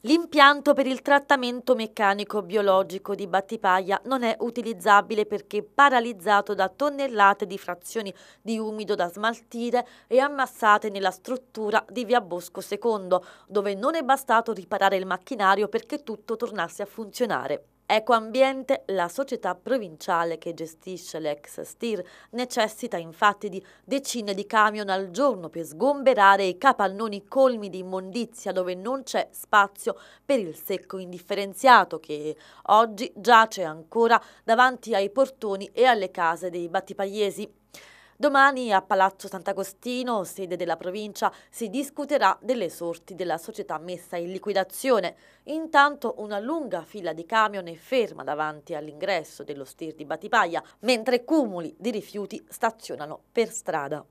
L'impianto per il trattamento meccanico biologico di Battipaglia non è utilizzabile perché paralizzato da tonnellate di frazioni di umido da smaltire e ammassate nella struttura di Via Bosco II, dove non è bastato riparare il macchinario perché tutto tornasse a funzionare. Ecoambiente, la società provinciale che gestisce l'ex STIR, necessita infatti di decine di camion al giorno per sgomberare i capannoni colmi di immondizia dove non c'è spazio per il secco indifferenziato che oggi giace ancora davanti ai portoni e alle case dei battipagliesi. Domani a Palazzo Sant'Agostino, sede della provincia, si discuterà delle sorti della società messa in liquidazione. Intanto una lunga fila di camion è ferma davanti all'ingresso dello stir di Batipaglia, mentre cumuli di rifiuti stazionano per strada.